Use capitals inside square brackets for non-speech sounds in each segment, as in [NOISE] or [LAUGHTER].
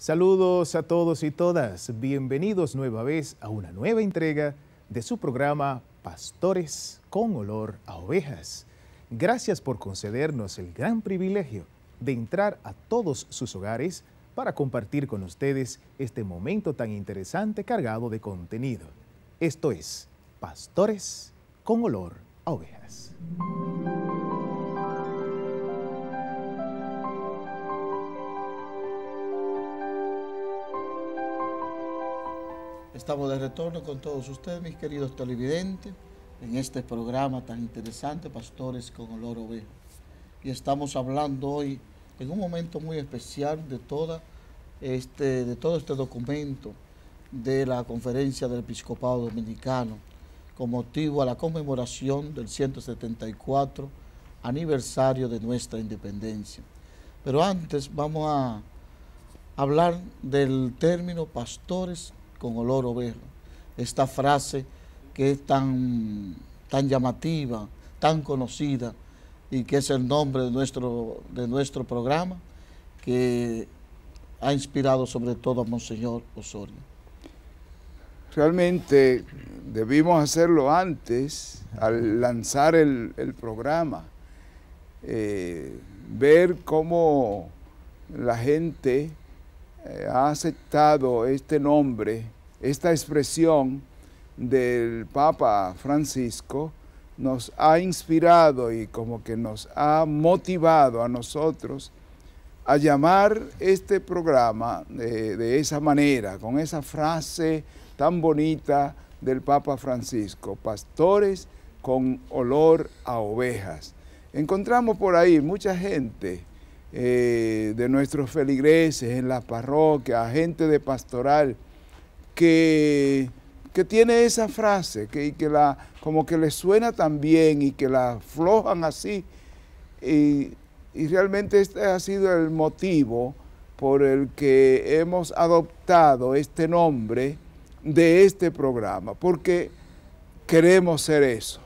Saludos a todos y todas. Bienvenidos nueva vez a una nueva entrega de su programa Pastores con olor a ovejas. Gracias por concedernos el gran privilegio de entrar a todos sus hogares para compartir con ustedes este momento tan interesante cargado de contenido. Esto es Pastores con olor a ovejas. Estamos de retorno con todos ustedes, mis queridos televidentes, en este programa tan interesante, Pastores con Olor B. Y estamos hablando hoy en un momento muy especial de, toda este, de todo este documento de la Conferencia del Episcopado Dominicano con motivo a la conmemoración del 174 aniversario de nuestra independencia. Pero antes vamos a hablar del término pastores con olor oveja. Esta frase que es tan, tan llamativa, tan conocida y que es el nombre de nuestro, de nuestro programa, que ha inspirado sobre todo a Monseñor Osorio. Realmente debimos hacerlo antes, al lanzar el, programa, eh, ver cómo la gente eh, ha aceptado este nombre, esta expresión del Papa Francisco, nos ha inspirado y como que nos ha motivado a nosotros a llamar este programa eh, de esa manera, con esa frase tan bonita del Papa Francisco, pastores con olor a ovejas. Encontramos por ahí mucha gente eh, de nuestros feligreses en la parroquia, gente de pastoral, que, que tiene esa frase, que, que la, como que le suena tan bien y que la aflojan así. Y, y realmente este ha sido el motivo por el que hemos adoptado este nombre de este programa, porque queremos ser eso,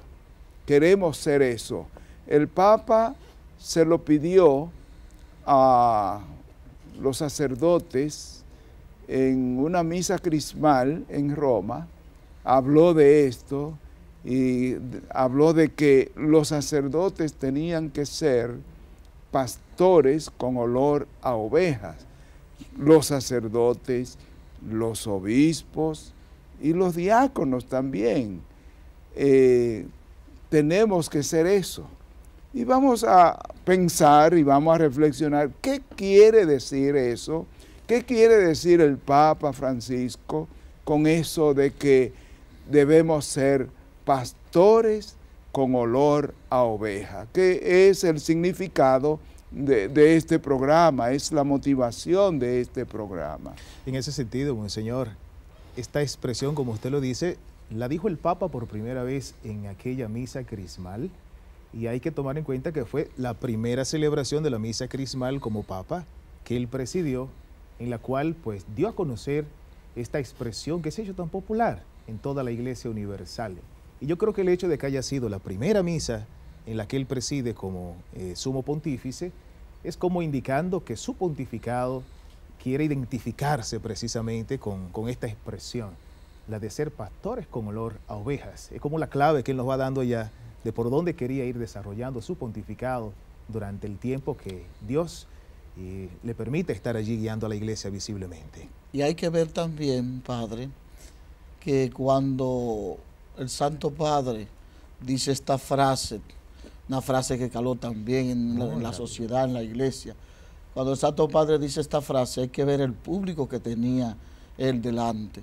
queremos ser eso. El Papa se lo pidió a los sacerdotes en una misa crismal en Roma, habló de esto y habló de que los sacerdotes tenían que ser pastores con olor a ovejas, los sacerdotes, los obispos y los diáconos también. Eh, tenemos que ser eso. Y vamos a pensar y vamos a reflexionar qué quiere decir eso, qué quiere decir el Papa Francisco con eso de que debemos ser pastores con olor a oveja, que es el significado de, de, este programa, es la motivación de este programa. En ese sentido, monseñor, esta expresión, como usted lo dice, la dijo el Papa por primera vez en aquella misa crismal y hay que tomar en cuenta que fue la primera celebración de la misa crismal como papa que él presidió, en la cual pues dio a conocer esta expresión que se ha hecho tan popular en toda la Iglesia Universal. Y yo creo que el hecho de que haya sido la primera misa en la que él preside como eh, sumo pontífice es como indicando que su pontificado quiere identificarse precisamente con, con esta expresión, la de ser pastores con olor a ovejas. Es como la clave que él nos va dando ya de por dónde quería ir desarrollando su pontificado durante el tiempo que Dios eh, le permite estar allí guiando a la iglesia visiblemente. Y hay que ver también, Padre, que cuando el Santo Padre dice esta frase, una frase que caló también en la, en la sociedad, en la iglesia, cuando el Santo Padre dice esta frase, hay que ver el público que tenía él delante.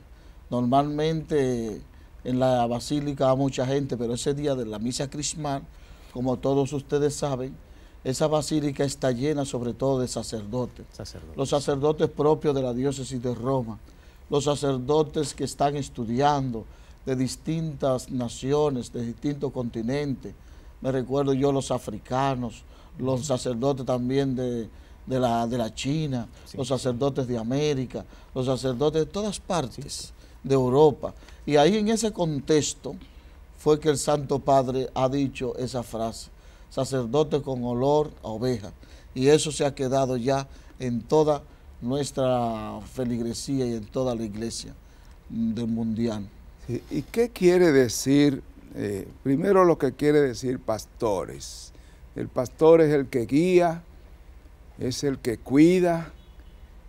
Normalmente en la basílica hay mucha gente, pero ese día de la misa crismal, como todos ustedes saben, esa basílica está llena sobre todo de sacerdotes. Los sacerdotes propios de la diócesis de Roma, los sacerdotes que están estudiando de distintas naciones, de distintos continentes. Me recuerdo yo los africanos, los sacerdotes también de, de, la, China, los sacerdotes de América, los sacerdotes de todas partes de Europa. Y ahí en ese contexto fue que el Santo Padre ha dicho esa frase, sacerdote con olor a oveja. Y eso se ha quedado ya en toda nuestra feligresía y en toda la iglesia del mundial. ¿Y qué quiere decir? Eh, primero lo que quiere decir pastores. El pastor es el que guía, es el que cuida,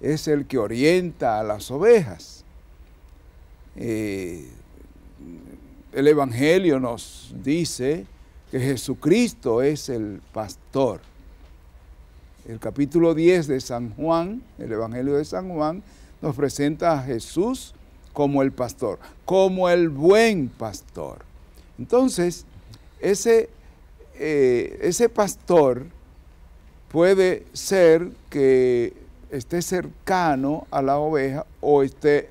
es el que orienta a las ovejas. Eh, el Evangelio nos dice que Jesucristo es el pastor. El capítulo 10 de San Juan, el Evangelio de San Juan, nos presenta a Jesús como el pastor, como el buen pastor. Entonces, ese, eh, ese pastor puede ser que esté cercano a la oveja o esté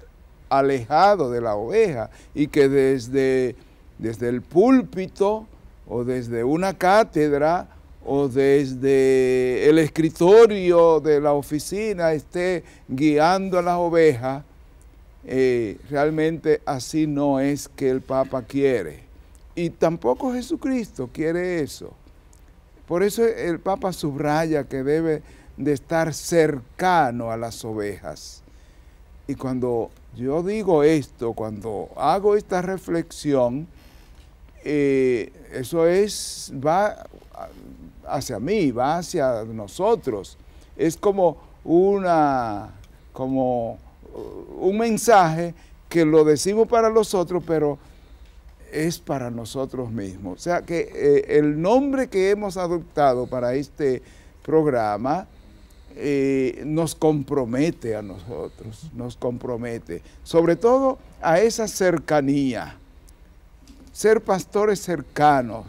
alejado de la oveja y que desde, desde el púlpito o desde una cátedra o desde el escritorio de la oficina esté guiando a las ovejas, eh, realmente así no es que el Papa quiere. Y tampoco Jesucristo quiere eso. Por eso el Papa subraya que debe de estar cercano a las ovejas. Y cuando yo digo esto cuando hago esta reflexión, eh, eso es, va hacia mí, va hacia nosotros. Es como una, como uh, un mensaje que lo decimos para los otros, pero es para nosotros mismos. O sea que eh, el nombre que hemos adoptado para este programa eh, nos compromete a nosotros, nos compromete, sobre todo a esa cercanía, ser pastores cercanos,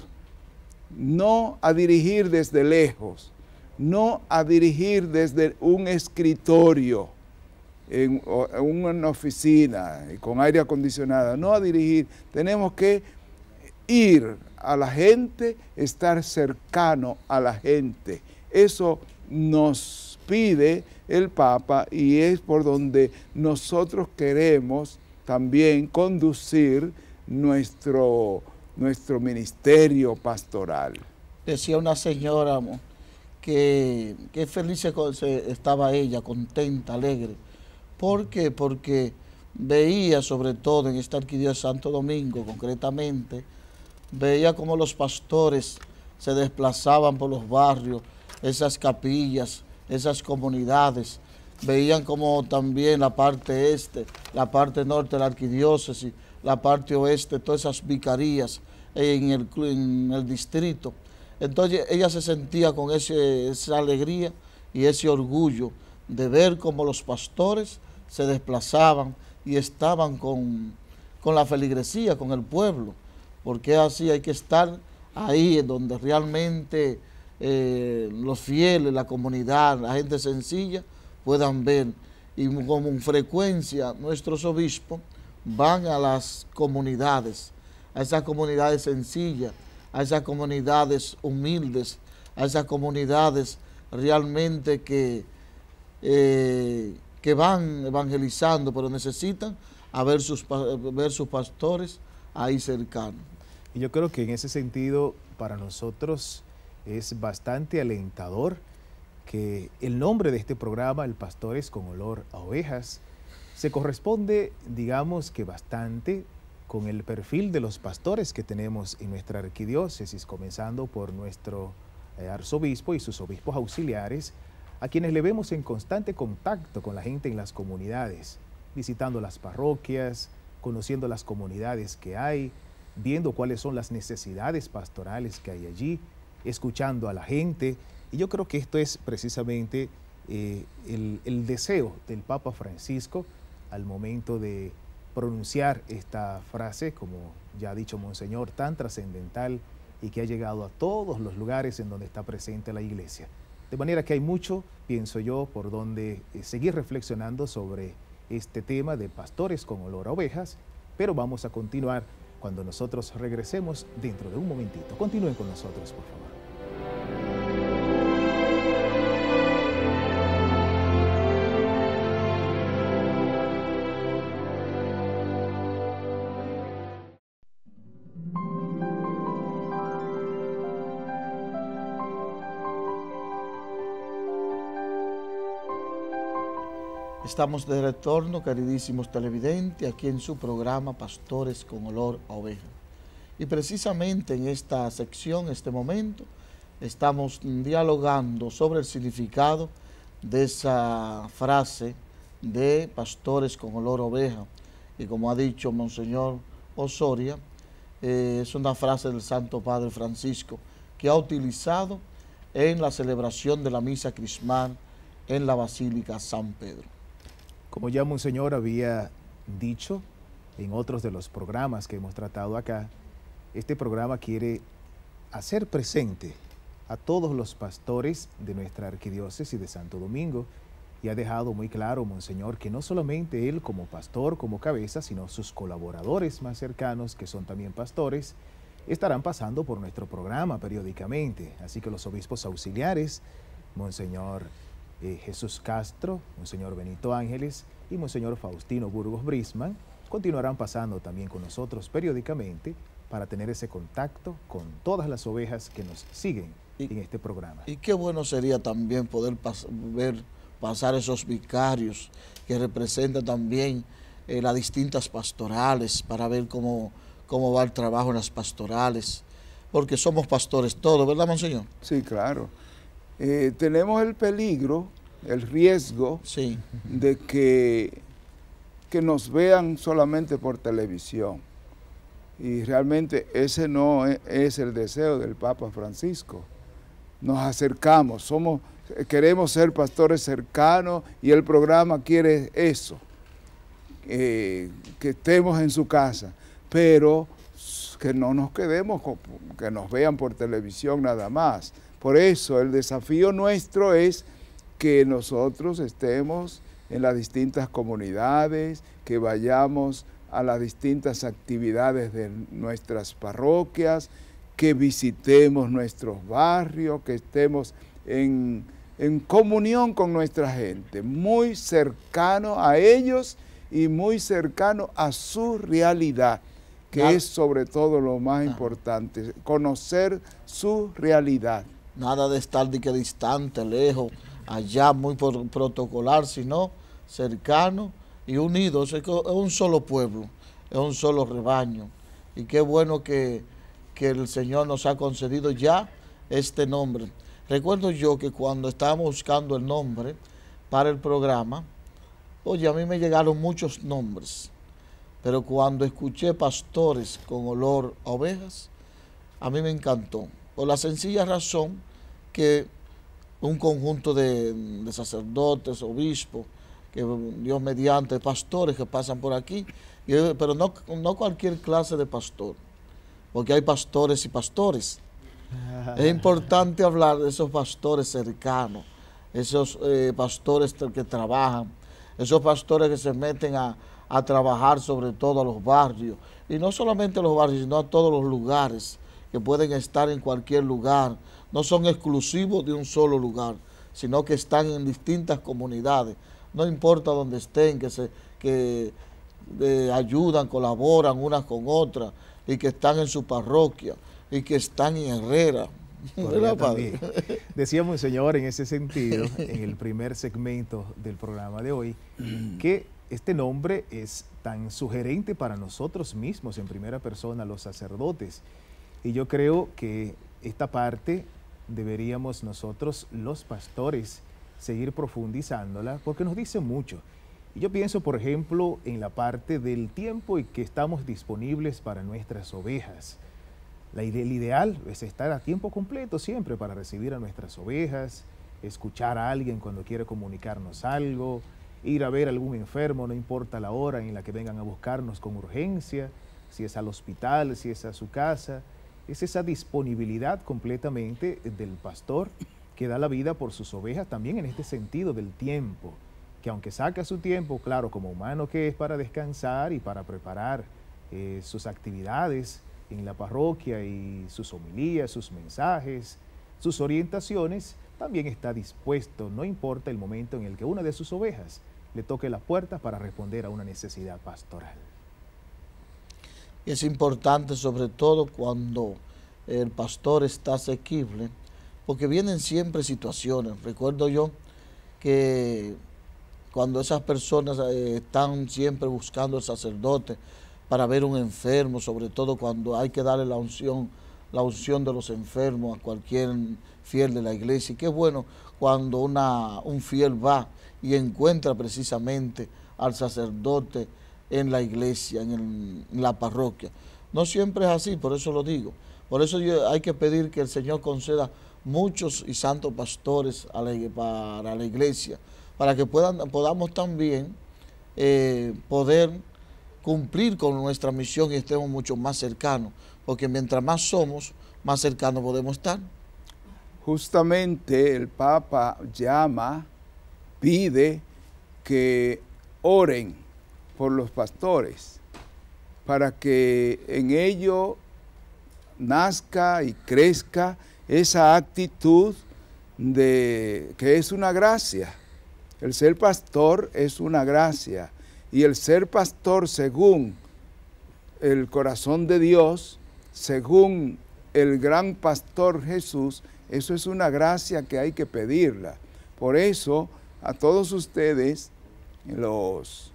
no a dirigir desde lejos, no a dirigir desde un escritorio, en una oficina con aire acondicionado, no a dirigir, tenemos que ir a la gente, estar cercano a la gente. Eso nos pide el Papa y es por donde nosotros queremos también conducir nuestro, nuestro ministerio pastoral. Decía una señora que, que feliz estaba ella, contenta, alegre. ¿Por qué? Porque veía, sobre todo en esta arquidiócesis de Santo Domingo concretamente, veía cómo los pastores se desplazaban por los barrios, esas capillas, esas comunidades. Veían como también la parte este, la parte norte, la arquidiócesis, la parte oeste, todas esas vicarías en el, en el distrito. Entonces ella se sentía con esa alegría y ese orgullo de ver cómo los pastores se desplazaban y estaban con, con la feligresía, con el pueblo, porque así hay que estar ahí donde realmente eh, los fieles, la comunidad, la gente sencilla puedan ver. Y como con frecuencia nuestros obispos van a las comunidades, a esas comunidades sencillas, a esas comunidades humildes, a esas comunidades realmente que, eh, que van evangelizando, pero necesitan a ver sus, ver sus pastores ahí cercanos. Y yo creo que en ese sentido, para nosotros, es bastante alentador que el nombre de este programa, El Pastores con Olor a Ovejas, se corresponde, digamos que bastante, con el perfil de los pastores que tenemos en nuestra arquidiócesis, comenzando por nuestro eh, arzobispo y sus obispos auxiliares, a quienes le vemos en constante contacto con la gente en las comunidades, visitando las parroquias, conociendo las comunidades que hay, viendo cuáles son las necesidades pastorales que hay allí escuchando a la gente. Y yo creo que esto es precisamente eh, el, deseo del Papa Francisco al momento de pronunciar esta frase, como ya ha dicho Monseñor, tan trascendental y que ha llegado a todos los lugares en donde está presente la Iglesia. De manera que hay mucho, pienso yo, por donde eh, seguir reflexionando sobre este tema de pastores con olor a ovejas, pero vamos a continuar cuando nosotros regresemos dentro de un momentito. Continúen con nosotros, por favor. Estamos de retorno, queridísimos televidentes, aquí en su programa Pastores con Olor a Oveja. Y precisamente en esta sección, en este momento, estamos dialogando sobre el significado de esa frase de Pastores con Olor a Oveja. Y como ha dicho Monseñor Osoria, eh, es una frase del Santo Padre Francisco que ha utilizado en la celebración de la misa crismal en la Basílica San Pedro. Como ya Monseñor había dicho en otros de los programas que hemos tratado acá, este programa quiere hacer presente a todos los pastores de nuestra arquidiócesis de Santo Domingo y ha dejado muy claro, Monseñor, que no solamente él como pastor, como cabeza, sino sus colaboradores más cercanos, que son también pastores, estarán pasando por nuestro programa periódicamente. Así que los obispos auxiliares, Monseñor eh, Jesús Castro, Monseñor Benito Ángeles y Monseñor Faustino Burgos Brisman continuarán pasando también con nosotros periódicamente para tener ese contacto con todas las ovejas que nos siguen en este programa. Y qué bueno sería también poder ver pasar esos vicarios que representan también eh, las distintas pastorales para ver cómo, cómo va el trabajo en las pastorales, porque somos pastores todos, ¿verdad, Monseñor? Sí, claro. Eh, tenemos el peligro, el riesgo de que, que nos vean solamente por televisión. Y realmente ese no e, es, el deseo del Papa Francisco. Nos acercamos, somos, queremos ser pastores cercanos y el programa quiere eso, eh, que estemos en su casa, pero que no nos quedemos, que nos vean por televisión nada más. Por eso el desafío nuestro es que nosotros estemos en las distintas comunidades, que vayamos a las distintas actividades de nuestras parroquias, que visitemos nuestros barrios, que estemos en, comunión con nuestra gente, muy cercano a ellos y muy cercano a su realidad, que es sobre todo lo más importante, conocer su realidad nada de estar de que distante, lejos, allá muy protocolar, sino cercano y unidos. Es un solo pueblo, es un solo rebaño. Y qué bueno que, que el Señor nos ha concedido ya este nombre. Recuerdo yo que cuando estábamos buscando el nombre para el programa, oye, a mí me llegaron muchos nombres, pero cuando escuché pastores con olor a ovejas, a mí me encantó por la sencilla razón que un conjunto de, sacerdotes, obispos, que Dios mediante, pastores que pasan por aquí, pero no, no cualquier clase de pastor, porque hay pastores y pastores. Es importante hablar de esos pastores cercanos, esos eh, pastores que trabajan, esos pastores que se meten a, a trabajar sobre todo a los barrios, y no solamente a los barrios, sino a todos los lugares que pueden estar en cualquier lugar, no son exclusivos de un solo lugar, sino que están en distintas comunidades, no importa dónde estén, que, se, que eh, ayudan, colaboran unas con otras y que están en su parroquia y que están en Herrera. [LAUGHS] Decíamos, señor, en ese sentido, [LAUGHS] en el primer segmento del programa de hoy, que este nombre es tan sugerente para nosotros mismos, en primera persona, los sacerdotes. Y yo creo que esta parte deberíamos nosotros, los pastores, seguir profundizándola porque nos dice mucho. Y yo pienso, por ejemplo, en la parte del tiempo y que estamos disponibles para nuestras ovejas. La el ideal es estar a tiempo completo siempre para recibir a nuestras ovejas, escuchar a alguien cuando quiere comunicarnos algo, ir a ver a algún enfermo, no importa la hora en la que vengan a buscarnos con urgencia, si es al hospital, si es a su casa es esa disponibilidad completamente del pastor que da la vida por sus ovejas, también en este sentido del tiempo, que aunque saca su tiempo, claro, como humano que es para descansar y para preparar eh, sus actividades en la parroquia y sus homilías, sus mensajes, sus orientaciones, también está dispuesto, no importa el momento en el que una de sus ovejas le toque las puertas para responder a una necesidad pastoral es importante sobre todo cuando el pastor está asequible, porque vienen siempre situaciones. Recuerdo yo que cuando esas personas eh, están siempre buscando al sacerdote para ver un enfermo, sobre todo cuando hay que darle la unción, la unción de los enfermos a cualquier fiel de la iglesia. Y qué bueno cuando una, un fiel va y encuentra precisamente al sacerdote en la iglesia, en, la parroquia. No siempre es así, por eso lo digo. Por eso hay que pedir que el Señor conceda muchos y santos pastores para la iglesia, para que puedan, podamos también eh, poder cumplir con nuestra misión y estemos mucho más cercanos, porque mientras más somos, más cercanos podemos estar. Justamente el Papa llama, pide que oren por los pastores, para que en ello nazca y crezca esa actitud de que es una gracia. El ser pastor es una gracia y el ser pastor según el corazón de Dios, según el gran pastor Jesús, eso es una gracia que hay que pedirla. Por eso a todos ustedes, los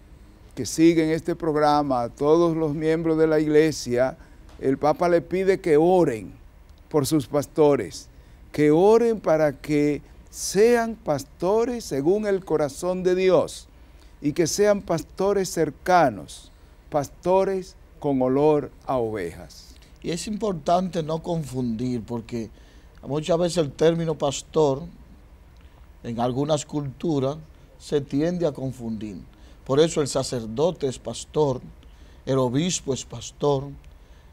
que siguen este programa, a todos los miembros de la iglesia, el Papa le pide que oren por sus pastores, que oren para que sean pastores según el corazón de Dios y que sean pastores cercanos, pastores con olor a ovejas. Y es importante no confundir porque muchas veces el término pastor en algunas culturas se tiende a confundir por eso el sacerdote es pastor, el obispo es pastor,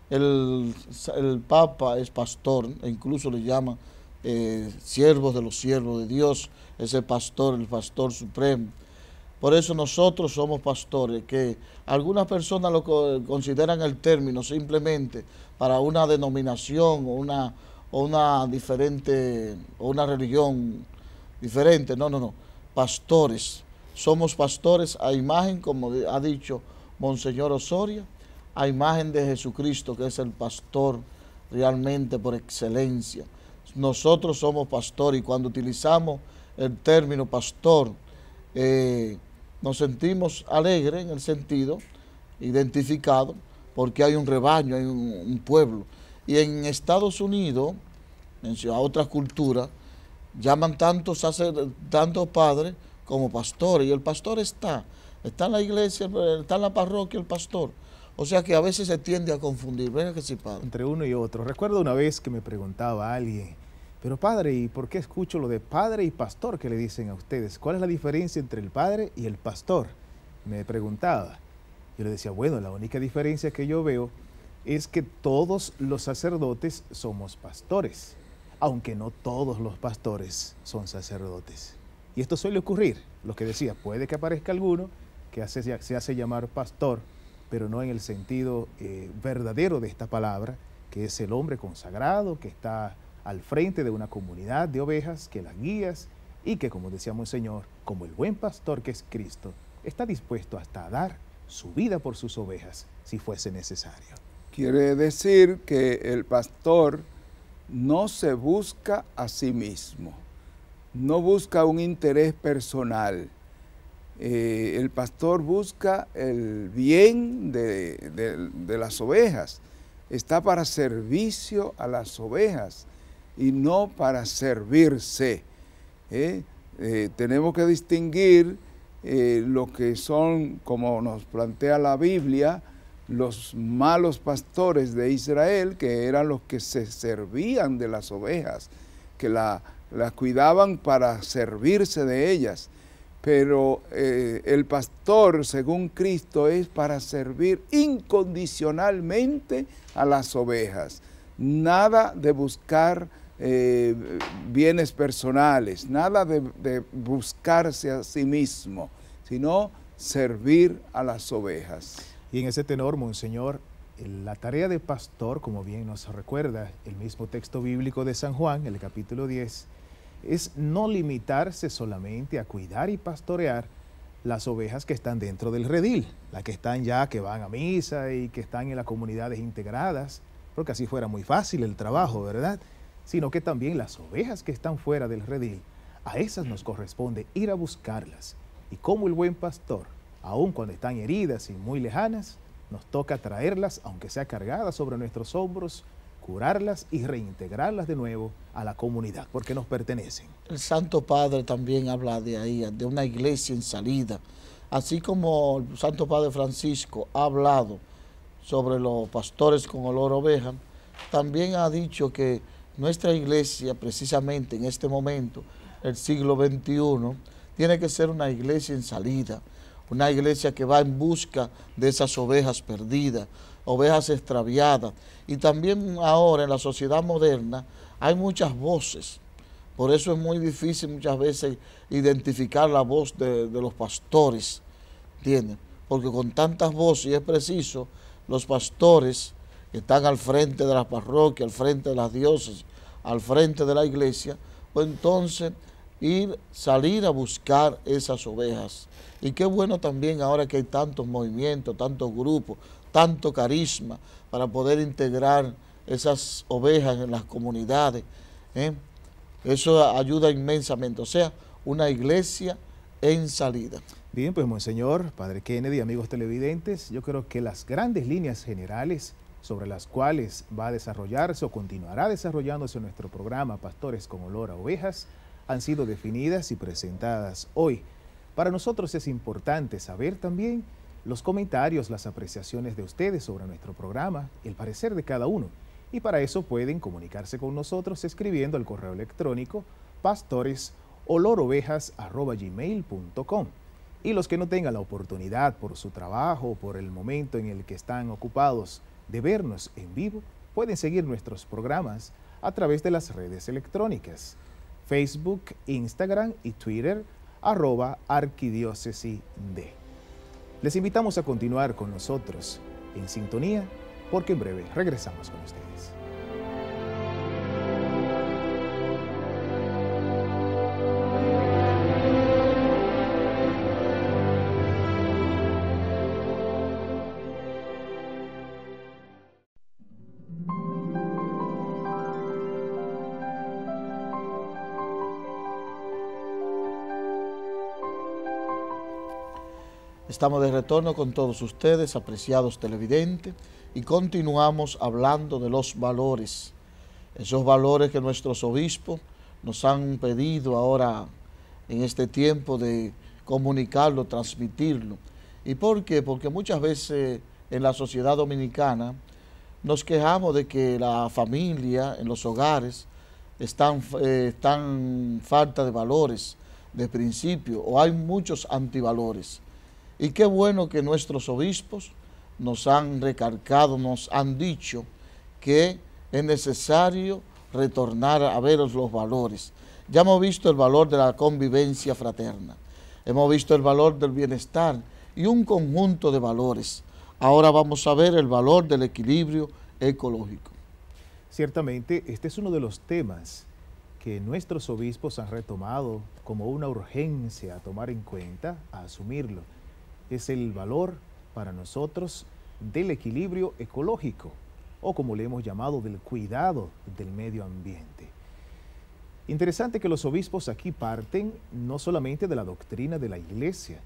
el, papa es pastor, e incluso le llama eh, siervos de los siervos de Dios, ese pastor, el pastor supremo. Por eso nosotros somos pastores, que algunas personas lo consideran el término simplemente para una denominación o una, o una diferente, o una religión diferente. No, no, no. Pastores somos pastores a imagen, como ha dicho Monseñor Osorio, a imagen de Jesucristo, que es el pastor realmente por excelencia. Nosotros somos pastores y cuando utilizamos el término pastor, eh, nos sentimos alegres en el sentido, identificado, porque hay un rebaño, hay un, pueblo. Y en Estados Unidos, en otras culturas, llaman tantos, tantos padres como pastor y el pastor está, está en la iglesia, está en la parroquia el pastor. O sea que a veces se tiende a confundir, ¿verdad que sí, padre? Entre uno y otro. Recuerdo una vez que me preguntaba a alguien, pero padre, ¿y por qué escucho lo de padre y pastor que le dicen a ustedes? ¿Cuál es la diferencia entre el padre y el pastor? Me preguntaba. Yo le decía, bueno, la única diferencia que yo veo es que todos los sacerdotes somos pastores, aunque no todos los pastores son sacerdotes. Y esto suele ocurrir, lo que decía, puede que aparezca alguno que se hace llamar pastor, pero no en el sentido eh, verdadero de esta palabra, que es el hombre consagrado, que está al frente de una comunidad de ovejas, que las guías y que, como decíamos el Señor, como el buen pastor que es Cristo, está dispuesto hasta a dar su vida por sus ovejas si fuese necesario. Quiere decir que el pastor no se busca a sí mismo no busca un interés personal. Eh, el pastor busca el bien de, las ovejas, está para servicio a las ovejas y no para servirse. ¿eh? Eh, tenemos que distinguir lo que son, como nos plantea la Biblia, los malos pastores de Israel, que eran los que se servían de las ovejas, que la las cuidaban para servirse de ellas, pero eh, el pastor, según Cristo, es para servir incondicionalmente a las ovejas. Nada de buscar eh, bienes personales, nada de, de buscarse a sí mismo, sino servir a las ovejas. Y en ese tenor, Monseñor, la tarea de pastor, como bien nos recuerda el mismo texto bíblico de San Juan, el capítulo 10, es no limitarse solamente a cuidar y pastorear las ovejas que están dentro del redil, las que están ya, que van a misa y que están en las comunidades integradas, porque así fuera muy fácil el trabajo, ¿verdad? Sino que también las ovejas que están fuera del redil, a esas nos corresponde ir a buscarlas. Y como el buen pastor, aun cuando están heridas y muy lejanas, nos toca traerlas, aunque sea cargadas sobre nuestros hombros, curarlas y reintegrarlas de nuevo a la comunidad, porque nos pertenecen. El Santo Padre también habla de ahí, de una iglesia en salida, así como el Santo Padre Francisco ha hablado sobre los pastores con olor oveja, también ha dicho que nuestra iglesia, precisamente en este momento, el siglo XXI, tiene que ser una iglesia en salida, una iglesia que va en busca de esas ovejas perdidas, ovejas extraviadas. Y también ahora en la sociedad moderna hay muchas voces. Por eso es muy difícil muchas veces identificar la voz de, los pastores. ¿Entienden? Porque con tantas voces, es preciso, los pastores que están al frente de las parroquias, al frente de las dioses, al frente de la iglesia, pues entonces ir, salir a buscar esas ovejas. Y qué bueno también ahora que hay tantos movimientos, tantos grupos, tanto carisma para poder integrar esas ovejas en las comunidades. ¿eh? Eso ayuda inmensamente, o sea, una iglesia en salida. Bien, pues Monseñor, Padre Kennedy, amigos televidentes, yo creo que las grandes líneas generales sobre las cuales va a desarrollarse o continuará desarrollándose nuestro programa Pastores con Olor a Ovejas han sido definidas y presentadas hoy. Para nosotros es importante saber también los comentarios, las apreciaciones de ustedes sobre nuestro programa, el parecer de cada uno. Y para eso pueden comunicarse con nosotros escribiendo al correo electrónico pastoresolorovejas.gmail.com Y los que no tengan la oportunidad por su trabajo o por el momento en el que están ocupados de vernos en vivo, pueden seguir nuestros programas a través de las redes electrónicas Facebook, Instagram y Twitter arroba les invitamos a continuar con nosotros en sintonía porque en breve regresamos con ustedes. Estamos de retorno con todos ustedes, apreciados televidentes, y continuamos hablando de los valores, esos valores que nuestros obispos nos han pedido ahora en este tiempo de comunicarlo, transmitirlo. ¿Y por qué? Porque muchas veces en la sociedad dominicana nos quejamos de que la familia, en los hogares, están, eh, están falta de valores, de principio, o hay muchos antivalores. Y qué bueno que nuestros obispos nos han recalcado, nos han dicho que es necesario retornar a ver los valores. Ya hemos visto el valor de la convivencia fraterna, hemos visto el valor del bienestar y un conjunto de valores. Ahora vamos a ver el valor del equilibrio ecológico. Ciertamente, este es uno de los temas que nuestros obispos han retomado como una urgencia a tomar en cuenta, a asumirlo es el valor para nosotros del equilibrio ecológico o como le hemos llamado del cuidado del medio ambiente. Interesante que los obispos aquí parten no solamente de la doctrina de la iglesia,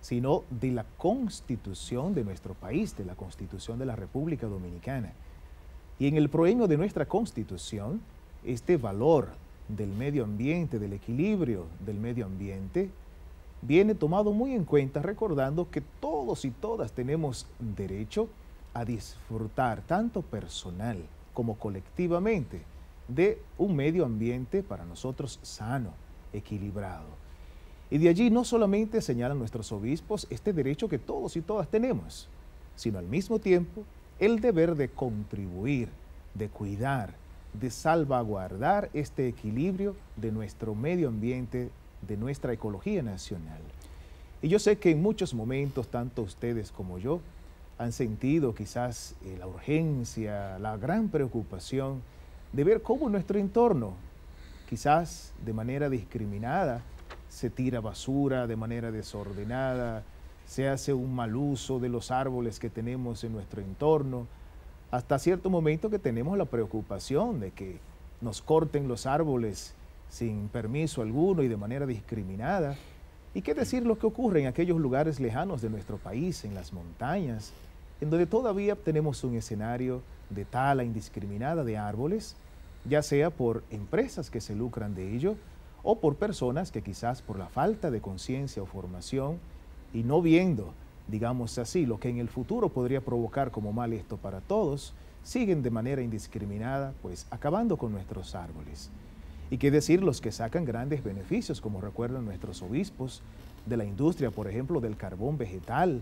sino de la constitución de nuestro país, de la constitución de la República Dominicana. Y en el proeño de nuestra constitución, este valor del medio ambiente, del equilibrio del medio ambiente, viene tomado muy en cuenta recordando que todos y todas tenemos derecho a disfrutar tanto personal como colectivamente de un medio ambiente para nosotros sano, equilibrado. Y de allí no solamente señalan nuestros obispos este derecho que todos y todas tenemos, sino al mismo tiempo el deber de contribuir, de cuidar, de salvaguardar este equilibrio de nuestro medio ambiente de nuestra ecología nacional. Y yo sé que en muchos momentos, tanto ustedes como yo, han sentido quizás eh, la urgencia, la gran preocupación de ver cómo nuestro entorno, quizás de manera discriminada, se tira basura de manera desordenada, se hace un mal uso de los árboles que tenemos en nuestro entorno, hasta cierto momento que tenemos la preocupación de que nos corten los árboles sin permiso alguno y de manera discriminada. ¿Y qué decir lo que ocurre en aquellos lugares lejanos de nuestro país, en las montañas, en donde todavía tenemos un escenario de tala indiscriminada de árboles, ya sea por empresas que se lucran de ello o por personas que quizás por la falta de conciencia o formación y no viendo, digamos así, lo que en el futuro podría provocar como mal esto para todos, siguen de manera indiscriminada, pues acabando con nuestros árboles y qué decir los que sacan grandes beneficios, como recuerdan nuestros obispos, de la industria, por ejemplo, del carbón vegetal,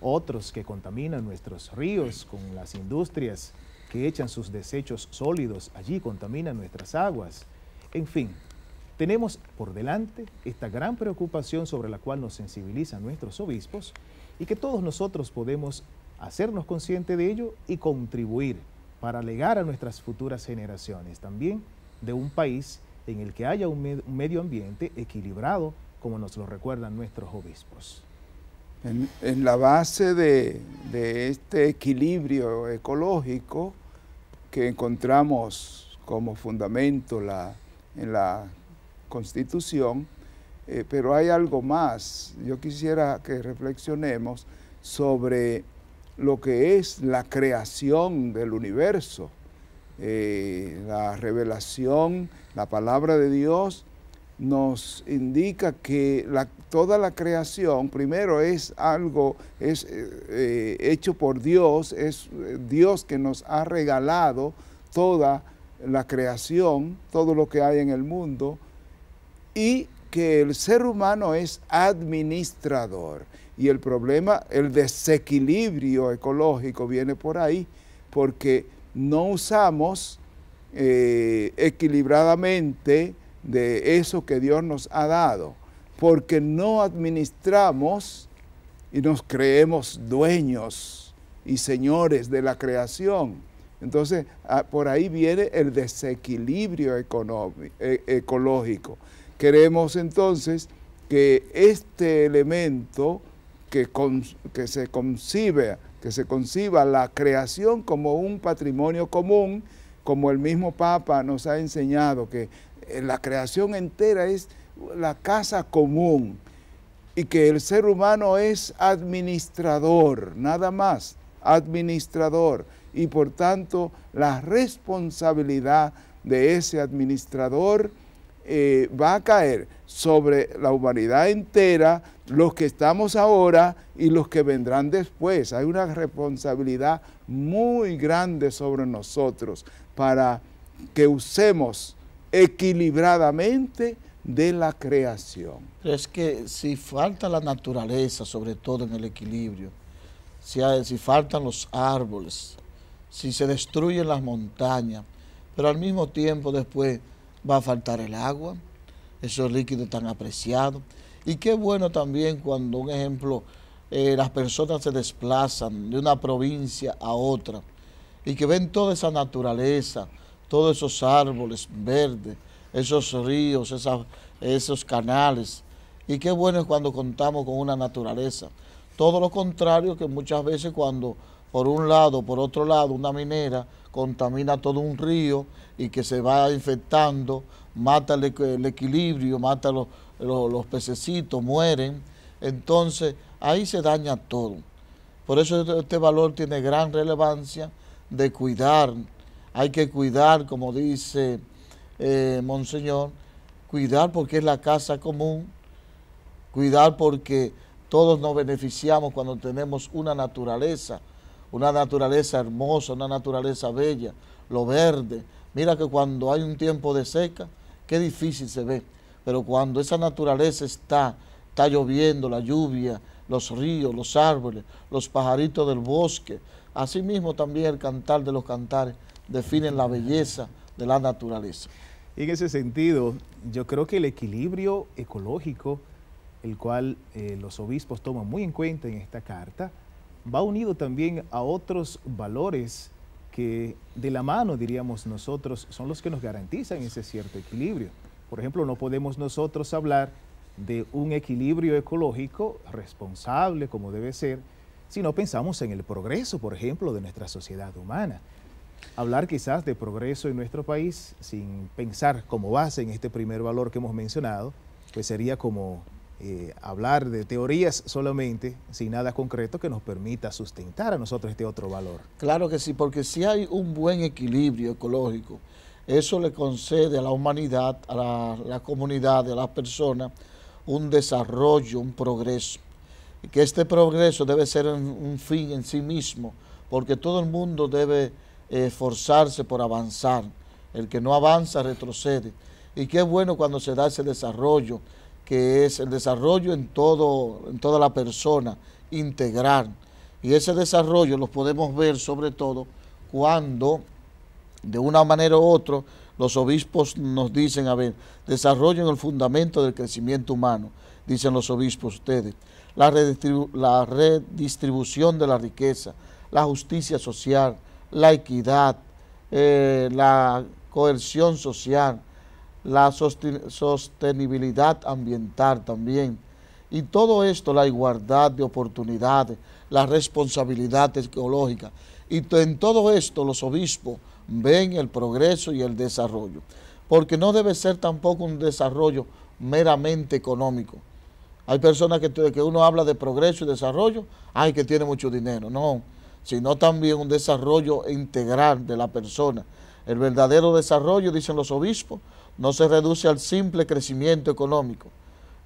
otros que contaminan nuestros ríos con las industrias que echan sus desechos sólidos allí, contaminan nuestras aguas. En fin, tenemos por delante esta gran preocupación sobre la cual nos sensibilizan nuestros obispos y que todos nosotros podemos hacernos conscientes de ello y contribuir para legar a nuestras futuras generaciones también de un país en el que haya un, medio ambiente equilibrado, como nos lo recuerdan nuestros obispos. En, la base de, este equilibrio ecológico que encontramos como fundamento la, en la Constitución, eh, pero hay algo más. Yo quisiera que reflexionemos sobre lo que es la creación del universo eh, la revelación, la palabra de Dios, nos indica que toda la creación, primero es algo, es eh, hecho por Dios, es eh, Dios que nos ha regalado toda la creación, todo lo que hay en el mundo, y que el ser humano es administrador. Y el problema, el desequilibrio ecológico viene por ahí, porque no usamos eh, equilibradamente de eso que Dios nos ha dado, porque no administramos y nos creemos dueños y señores de la creación. Entonces, ah, por ahí viene el desequilibrio e-, ecológico. Queremos entonces que este elemento que, que se concibe que se conciba la creación como un patrimonio común, como el mismo Papa nos ha enseñado, que eh, la creación entera es la casa común y que el ser humano es administrador, nada más, administrador, y por tanto la responsabilidad de ese administrador eh, va a caer sobre la humanidad entera, los que estamos ahora y los que vendrán después. Hay una responsabilidad muy grande sobre nosotros para que usemos equilibradamente de la creación. es que si falta la naturaleza, sobre todo en el equilibrio, si faltan los árboles, si se destruyen las montañas, pero al mismo tiempo después va a faltar el agua, esos líquidos tan apreciados. Y qué bueno también cuando, un ejemplo, eh, las personas se desplazan de una provincia a otra y que ven toda esa naturaleza, todos esos árboles verdes, esos ríos, esos canales. Y qué bueno es cuando contamos con una naturaleza. Todo lo contrario que muchas veces cuando por un lado, por otro lado, una minera contamina todo un río y que se va infectando, mata el, equilibrio, mata los, pececitos, mueren. Entonces, ahí se daña todo. Por eso este, este valor tiene gran relevancia de cuidar. Hay que cuidar, como dice eh, Monseñor, cuidar porque es la casa común, cuidar porque todos nos beneficiamos cuando tenemos una naturaleza una naturaleza hermosa, una naturaleza bella, lo verde. Mira que cuando hay un tiempo de seca, qué difícil se ve. Pero cuando esa naturaleza está, está lloviendo, la lluvia, los ríos, los árboles, los pajaritos del bosque, asimismo también el cantar de los cantares definen la belleza de la naturaleza. Y en ese sentido, yo creo que el equilibrio ecológico, el cual eh, los obispos toman muy en cuenta en esta carta, va unido también a otros valores que de la mano, diríamos nosotros, son los que nos garantizan ese cierto equilibrio. Por ejemplo, no podemos nosotros hablar de un equilibrio ecológico responsable como debe ser, si no pensamos en el progreso, por ejemplo, de nuestra sociedad humana. Hablar quizás de progreso en nuestro país sin pensar como base en este primer valor que hemos mencionado, pues sería como eh, hablar de teorías solamente, sin nada concreto que nos permita sustentar a nosotros este otro valor. Claro que sí, porque si hay un buen equilibrio ecológico, eso le concede a la humanidad, a la, comunidad, a las personas, un desarrollo, un progreso. que este progreso debe ser un, fin en sí mismo, porque todo el mundo debe eh, esforzarse por avanzar. El que no avanza retrocede. Y qué bueno cuando se da ese desarrollo, que es el desarrollo en, todo, en toda la persona, integrar. Y ese desarrollo lo podemos ver sobre todo cuando, de una manera u otra, los obispos nos dicen, a ver, desarrollo en el fundamento del crecimiento humano, dicen los obispos ustedes, la, la redistribución de la riqueza, la justicia social, la equidad, eh, la coerción social, la sostenibilidad ambiental también. Y todo esto, la igualdad de oportunidades, la responsabilidad ecológica. Y en todo esto los obispos ven el progreso y el desarrollo. Porque no debe ser tampoco un desarrollo meramente económico. Hay personas que, que uno habla de progreso y desarrollo, hay que tiene mucho dinero. No, sino también un desarrollo integral de la persona. El verdadero desarrollo, dicen los obispos, no se reduce al simple crecimiento económico,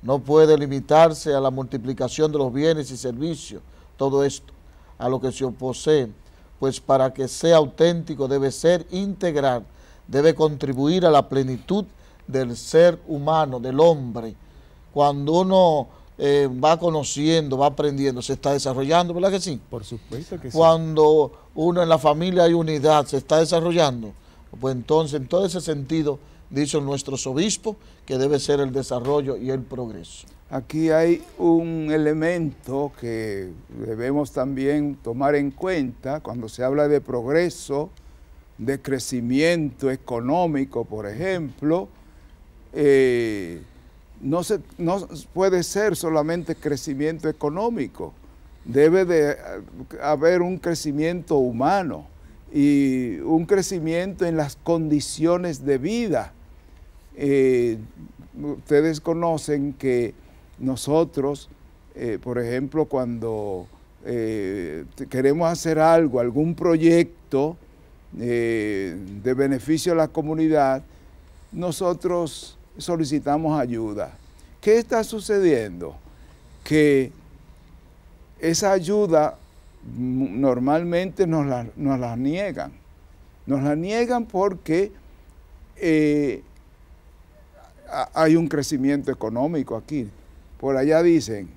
no puede limitarse a la multiplicación de los bienes y servicios, todo esto, a lo que se opone, pues para que sea auténtico debe ser integral, debe contribuir a la plenitud del ser humano, del hombre. Cuando uno eh, va conociendo, va aprendiendo, se está desarrollando, ¿verdad que sí? Por supuesto que sí. Cuando uno en la familia hay unidad, se está desarrollando, pues entonces en todo ese sentido dicho nuestros obispos, que debe ser el desarrollo y el progreso. Aquí hay un elemento que debemos también tomar en cuenta cuando se habla de progreso, de crecimiento económico, por ejemplo, eh, no, se, no puede ser solamente crecimiento económico, debe de haber un crecimiento humano y un crecimiento en las condiciones de vida eh, ustedes conocen que nosotros, eh, por ejemplo, cuando eh, queremos hacer algo, algún proyecto de beneficio a la comunidad, nosotros solicitamos ayuda. ¿Qué está sucediendo? Que esa ayuda normalmente nos la, niegan. Nos la niegan porque hay un crecimiento económico aquí. Por allá dicen,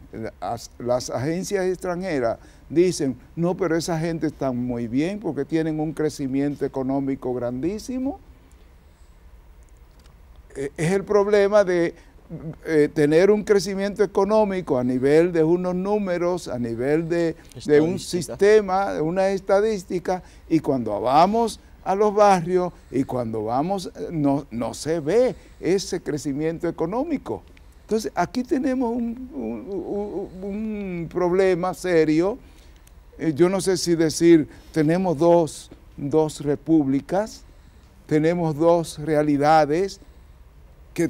las, agencias extranjeras dicen, no, pero esa gente está muy bien porque tienen un crecimiento económico grandísimo. E, es el problema de eh, tener un crecimiento económico a nivel de unos números, a nivel de, de un sistema, de una estadística, y cuando vamos a los barrios y cuando vamos eh, no, se ve ese crecimiento económico. Entonces aquí tenemos un, problema serio. Eh, yo no sé si decir, tenemos dos, repúblicas, tenemos dos realidades que,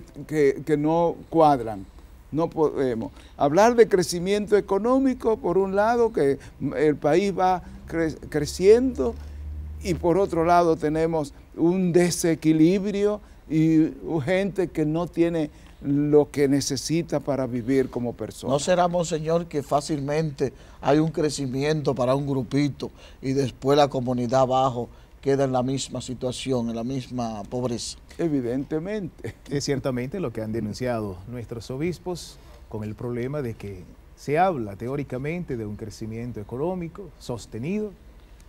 no cuadran. No podemos. Hablar de crecimiento económico, por un lado, que el país va creciendo y por otro lado tenemos un desequilibrio y gente que no tiene lo que necesita para vivir como persona. No será, Monseñor, que fácilmente hay un crecimiento para un grupito y después la comunidad abajo queda en la misma situación, en la misma pobreza. Evidentemente. Es ciertamente lo que han denunciado nuestros obispos con el problema de que se habla teóricamente de un crecimiento económico sostenido,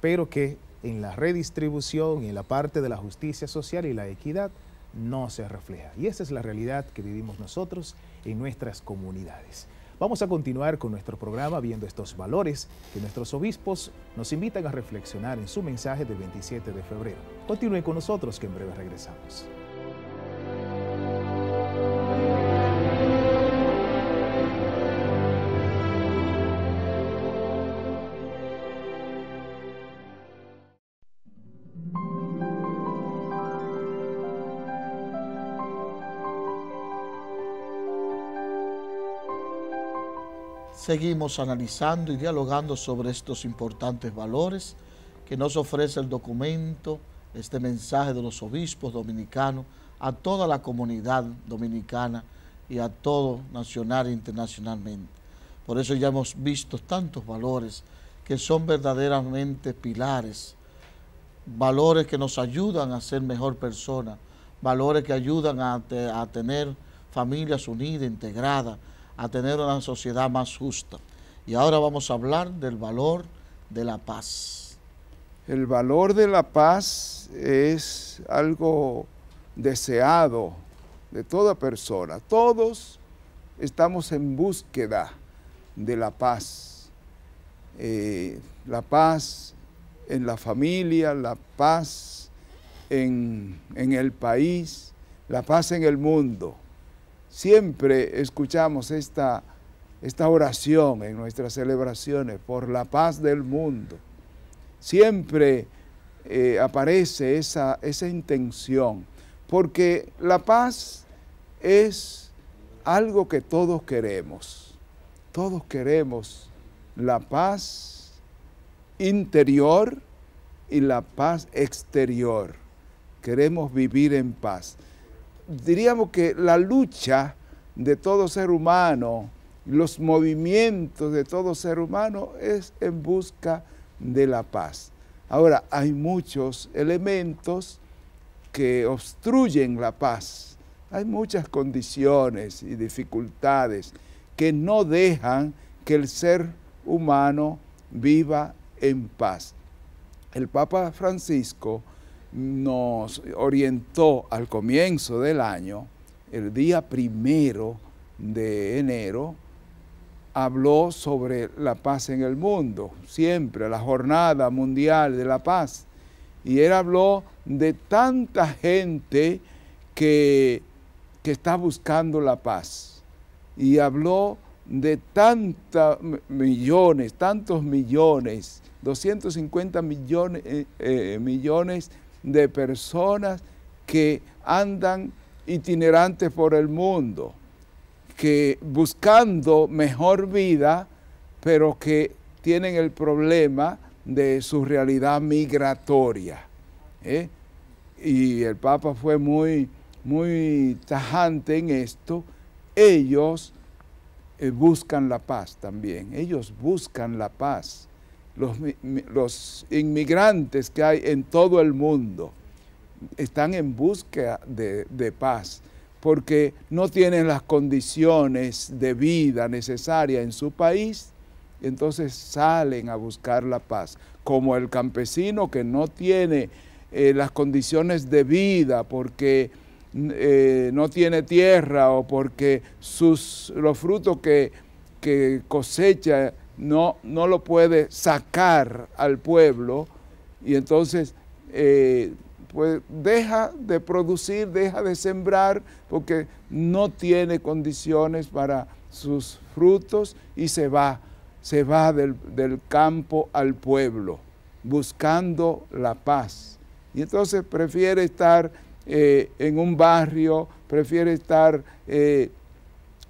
pero que en la redistribución y en la parte de la justicia social y la equidad no se refleja. Y esa es la realidad que vivimos nosotros en nuestras comunidades. Vamos a continuar con nuestro programa viendo estos valores que nuestros obispos nos invitan a reflexionar en su mensaje del 27 de febrero. Continúen con nosotros que en breve regresamos. Seguimos analizando y dialogando sobre estos importantes valores que nos ofrece el documento, este mensaje de los obispos dominicanos a toda la comunidad dominicana y a todo nacional e internacionalmente. Por eso ya hemos visto tantos valores que son verdaderamente pilares, valores que nos ayudan a ser mejor personas, valores que ayudan a, a tener familias unidas, integradas, a tener una sociedad más justa. Y ahora vamos a hablar del valor de la paz. El valor de la paz es algo deseado de toda persona. Todos estamos en búsqueda de la paz. Eh, la paz en la familia, la paz en, en el país, la paz en el mundo. Siempre escuchamos esta, oración en nuestras celebraciones por la paz del mundo. Siempre eh, aparece esa intención, porque la paz es algo que todos queremos. Todos queremos la paz interior y la paz exterior. Queremos vivir en paz diríamos que la lucha de todo ser humano, los movimientos de todo ser humano es en busca de la paz. Ahora, hay muchos elementos que obstruyen la paz. Hay muchas condiciones y dificultades que no dejan que el ser humano viva en paz. El Papa Francisco nos orientó al comienzo del año, el día primero de enero, habló sobre la paz en el mundo, siempre la jornada mundial de la paz. Y él habló de tanta gente que, está buscando la paz. Y habló de tantos millones, tantos millones, 250 millones, eh, eh millones de personas que andan itinerantes por el mundo, que buscando mejor vida, pero que tienen el problema de su realidad migratoria. ¿eh? Y el Papa fue muy, muy tajante en esto. Ellos eh, buscan la paz también, ellos buscan la paz los, inmigrantes que hay en todo el mundo están en búsqueda de, paz porque no tienen las condiciones de vida necesarias en su país, entonces salen a buscar la paz, como el campesino que no tiene eh, las condiciones de vida porque eh, no tiene tierra o porque sus, los frutos que, que cosecha no, no lo puede sacar al pueblo y entonces eh, pues deja de producir, deja de sembrar porque no tiene condiciones para sus frutos y se va, se va del, campo al pueblo buscando la paz. Y entonces prefiere estar eh, en un barrio, prefiere estar eh,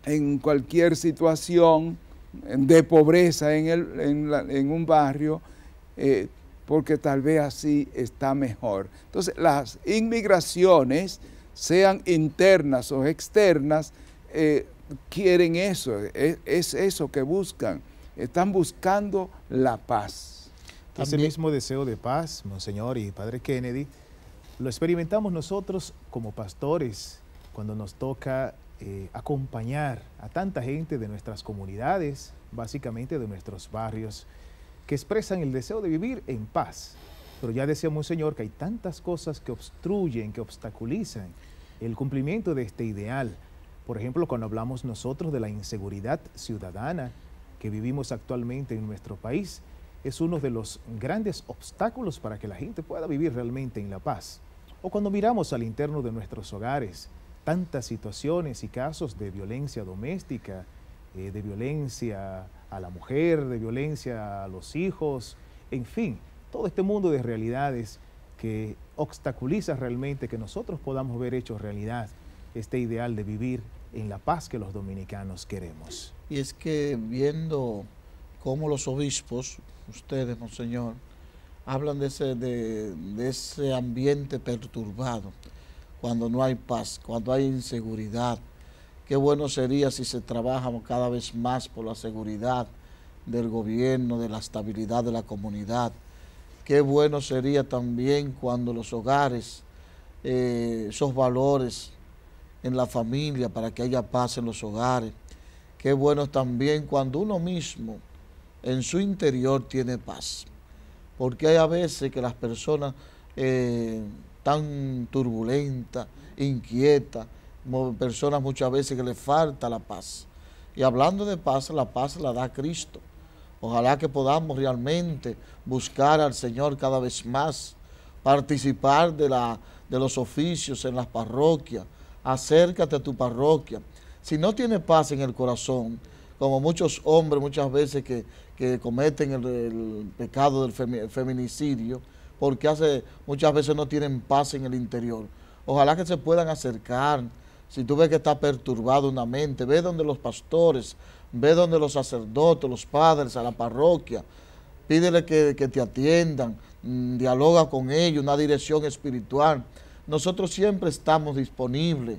en cualquier situación de pobreza en, un barrio, eh, porque tal vez así está mejor. Entonces, las inmigraciones, sean internas o externas, eh, quieren eso, e, es, eso que buscan. Están buscando la paz. Ese mismo deseo de paz, Monseñor y Padre Kennedy, lo experimentamos nosotros como pastores cuando nos toca eh, acompañar a tanta gente de nuestras comunidades, básicamente de nuestros barrios, que expresan el deseo de vivir en paz. Pero ya decíamos, Señor, que hay tantas cosas que obstruyen, que obstaculizan el cumplimiento de este ideal. Por ejemplo, cuando hablamos nosotros de la inseguridad ciudadana que vivimos actualmente en nuestro país, es uno de los grandes obstáculos para que la gente pueda vivir realmente en la paz. O cuando miramos al interno de nuestros hogares, tantas situaciones y casos de violencia doméstica, eh, de violencia a la mujer, de violencia a los hijos, en fin, todo este mundo de realidades que obstaculiza realmente que nosotros podamos ver hecho realidad este ideal de vivir en la paz que los dominicanos queremos. Y es que viendo cómo los obispos, ustedes, Monseñor, hablan de ese, de ese ambiente perturbado, cuando no hay paz, cuando hay inseguridad. Qué bueno sería si se trabaja cada vez más por la seguridad del gobierno, de la estabilidad de la comunidad. Qué bueno sería también cuando los hogares, eh, esos valores en la familia para que haya paz en los hogares. Qué bueno también cuando uno mismo en su interior tiene paz. Porque hay a veces que las personas... Eh, tan turbulenta, inquieta, personas muchas veces que le falta la paz. Y hablando de paz, la paz la da Cristo. Ojalá que podamos realmente buscar al Señor cada vez más, participar de, la, de los oficios en las parroquias, acércate a tu parroquia. Si no tienes paz en el corazón, como muchos hombres muchas veces que, cometen el, pecado del feminicidio, porque hace, muchas veces no tienen paz en el interior. Ojalá que se puedan acercar. Si tú ves que está perturbado una mente, ve donde los pastores, ve donde los sacerdotes, los padres, a la parroquia, pídele que, te atiendan, mm, dialoga con ellos, una dirección espiritual. Nosotros siempre estamos disponibles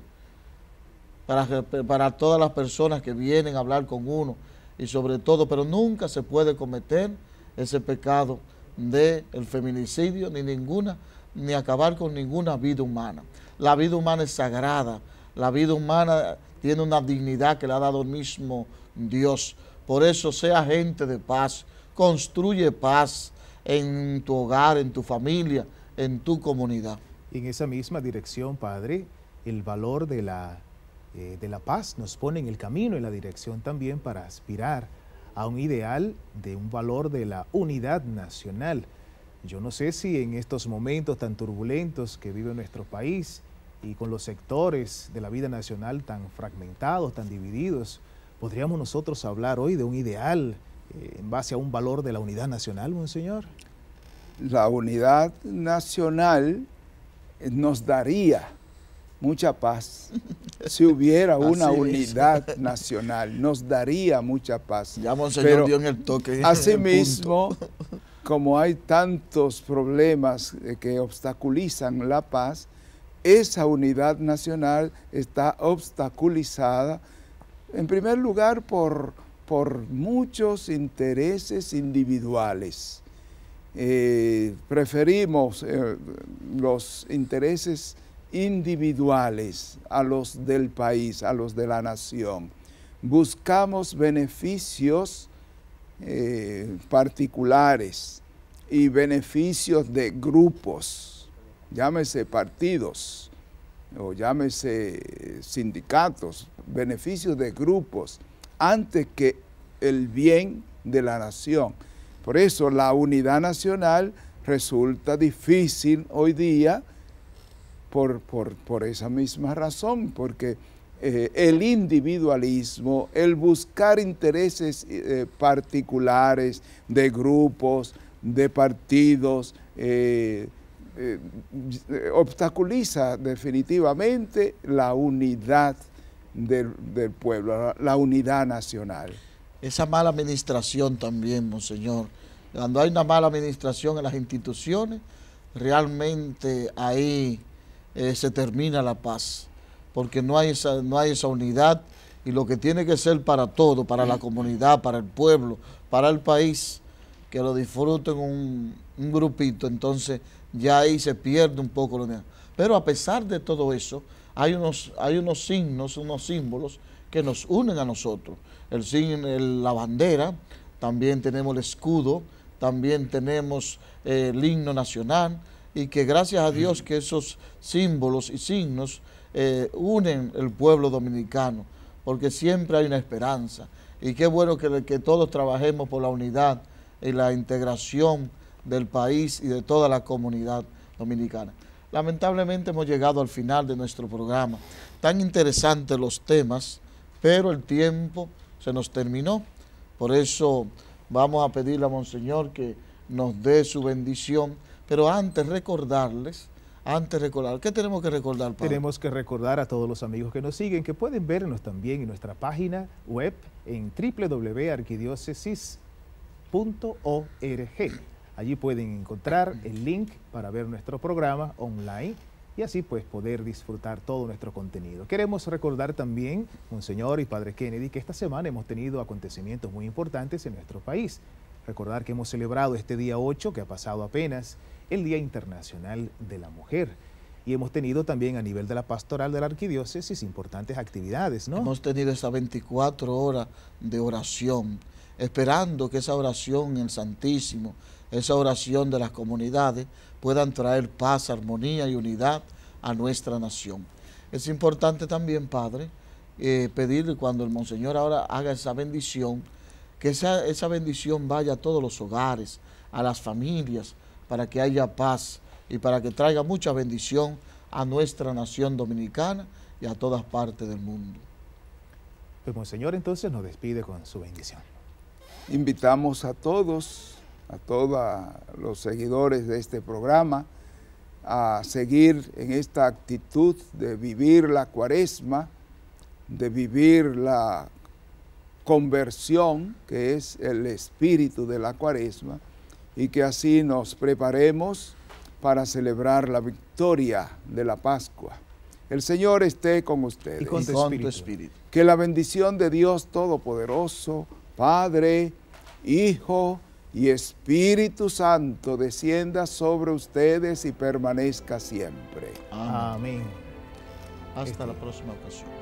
para, para todas las personas que vienen a hablar con uno y sobre todo, pero nunca se puede cometer ese pecado del el feminicidio, ni ninguna, ni acabar con ninguna vida humana. La vida humana es sagrada, la vida humana tiene una dignidad que le ha dado el mismo Dios. Por eso sea gente de paz, construye paz en tu hogar, en tu familia, en tu comunidad. En esa misma dirección, Padre, el valor de la, eh, de la paz nos pone en el camino, en la dirección también para aspirar a un ideal de un valor de la unidad nacional. Yo no sé si en estos momentos tan turbulentos que vive nuestro país y con los sectores de la vida nacional tan fragmentados, tan divididos, podríamos nosotros hablar hoy de un ideal eh, en base a un valor de la unidad nacional, monseñor. La unidad nacional nos daría mucha paz. Si hubiera [LAUGHS] una unidad [LAUGHS] nacional, nos daría mucha paz. Ya Monseñor dio en el toque. Asimismo, como hay tantos problemas eh, que obstaculizan la paz, esa unidad nacional está obstaculizada, en primer lugar, por, por muchos intereses individuales. Eh, preferimos eh, los intereses individuales, a los del país, a los de la nación. Buscamos beneficios eh, particulares y beneficios de grupos, llámese partidos o llámese sindicatos, beneficios de grupos, antes que el bien de la nación. Por eso la unidad nacional resulta difícil hoy día por, esa misma razón, porque eh, el individualismo, el buscar intereses eh, particulares de grupos, de partidos, eh, obstaculiza definitivamente la unidad del, pueblo, la, unidad nacional. Esa mala administración también, monseñor. Cuando hay una mala administración en las instituciones, realmente ahí... Hay eh, se termina la paz, porque no hay, esa, no hay esa unidad y lo que tiene que ser para todo, para la mm. comunidad, para el pueblo, para el país, que lo disfruten un, grupito, entonces ya ahí se pierde un poco lo demás. Pero a pesar de todo eso, hay unos, hay unos signos, unos símbolos que nos unen a nosotros. El, la bandera, también tenemos el escudo, también tenemos eh, el himno nacional, y que gracias a Dios que esos símbolos y signos eh, unen el pueblo dominicano, porque siempre hay una esperanza. Y qué bueno que, que todos trabajemos por la unidad y la integración del país y de toda la comunidad dominicana. Lamentablemente hemos llegado al final de nuestro programa. Tan interesantes los temas, pero el tiempo se nos terminó. Por eso vamos a pedirle a Monseñor que nos dé su bendición pero antes recordarles, antes recordar, ¿qué tenemos que recordar, Padre? Tenemos que recordar a todos los amigos que nos siguen que pueden vernos también en nuestra página web en www.arquidiócesis.org. Allí pueden encontrar el link para ver nuestro programa online y así pues poder disfrutar todo nuestro contenido. Queremos recordar también, Monseñor y Padre Kennedy, que esta semana hemos tenido acontecimientos muy importantes en nuestro país. Recordar que hemos celebrado este día 8, que ha pasado apenas, el Día Internacional de la Mujer. Y hemos tenido también a nivel de la pastoral de la arquidiócesis importantes actividades, ¿no? Hemos tenido esas 24 horas de oración, esperando que esa oración en el Santísimo, esa oración de las comunidades, puedan traer paz, armonía y unidad a nuestra nación. Es importante también, Padre, eh, pedirle cuando el Monseñor ahora haga esa bendición, que esa bendición vaya a todos los hogares, a las familias, para que haya paz y para que traiga mucha bendición a nuestra nación dominicana y a todas partes del mundo. Pues Monseñor entonces nos despide con su bendición. Invitamos a todos, a todos los seguidores de este programa, a seguir en esta actitud de vivir la cuaresma, de vivir la conversión, que es el espíritu de la cuaresma, y que así nos preparemos para celebrar la victoria de la Pascua. El Señor esté con ustedes. Y con, tu, espíritu. Que la bendición de Dios Todopoderoso, Padre, Hijo y Espíritu Santo descienda sobre ustedes y permanezca siempre. Amén. Hasta la próxima ocasión.